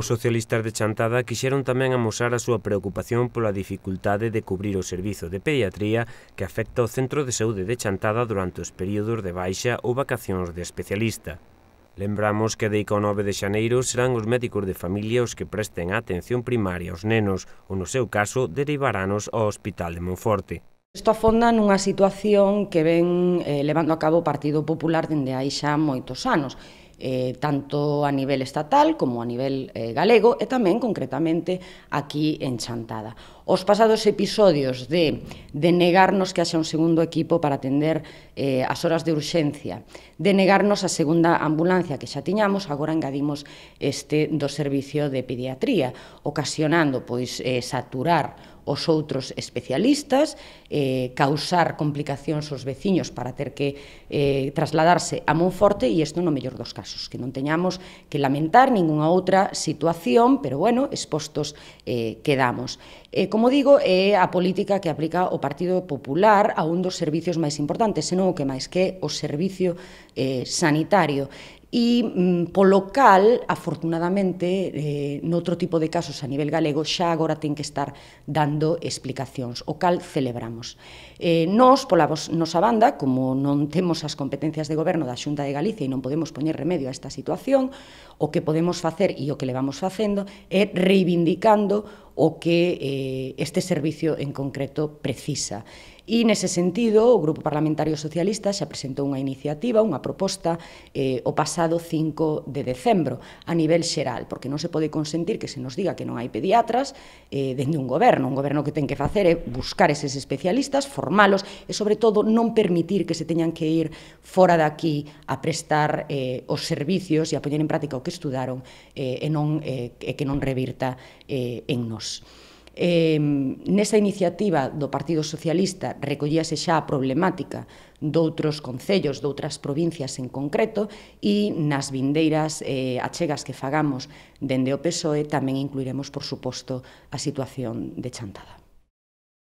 Os socialistas de Chantada quixeron tamén amosar a súa preocupación pola dificultade de cubrir o servizo de pediatría que afecta o Centro de Saúde de Chantada durante os períodos de baixa ou vacacións de especialista. Lembramos que de o 9 de xaneiro serán os médicos de familia os que presten a atención primaria aos nenos ou, no seu caso, derivaranos ao Hospital de Monforte. Isto afonda nunha situación que ven eh, levando a cabo o Partido Popular dende aí xa moitos anos eh, tanto a nivel estatal como a nivel eh, galego e tamén concretamente aquí en Chantada. Os pasados episodios de, de negarnos que haxa un segundo equipo para atender eh, as horas de urxencia, de negarnos a segunda ambulancia que xa tiñamos, agora engadimos este do servicio de pediatría, ocasionando pois eh, saturar os outros especialistas, eh, causar complicacións aos veciños para ter que eh, trasladarse a Monforte e isto no mellor dos casos, que non teñamos que lamentar ningunha outra situación, pero bueno, expostos eh, quedamos. Eh, como como digo, é a política que aplica o Partido Popular a un dos servicios máis importantes, senón o que máis que o servicio eh, sanitario e mm, polo cal, afortunadamente, eh, noutro tipo de casos a nivel galego xa agora ten que estar dando explicacións, o cal celebramos. Eh, nós, pola vos, nosa banda, como non temos as competencias de goberno da Xunta de Galicia e non podemos poñer remedio a esta situación, o que podemos facer e o que levamos facendo é reivindicando o que eh, este servicio en concreto precisa. E nese sentido, o Grupo Parlamentario Socialista xa presentou unha iniciativa, unha proposta eh, o pasado 5 de decembro a nivel xeral, porque non se pode consentir que se nos diga que non hai pediatras eh, dende un goberno, un goberno que ten que facer é buscar eses especialistas, formalos e sobre todo non permitir que se teñan que ir fora daqui a prestar eh, os servicios e a poñer en práctica o que estudaron eh, e non eh, que non revirta eh, en nós. Eh, nesa iniciativa do Partido Socialista recollíase xa a problemática doutros concellos, doutras provincias en concreto, e nas vindeiras eh, achegas que fagamos dende o PSOE tamén incluiremos, por suposto, a situación de Chantada.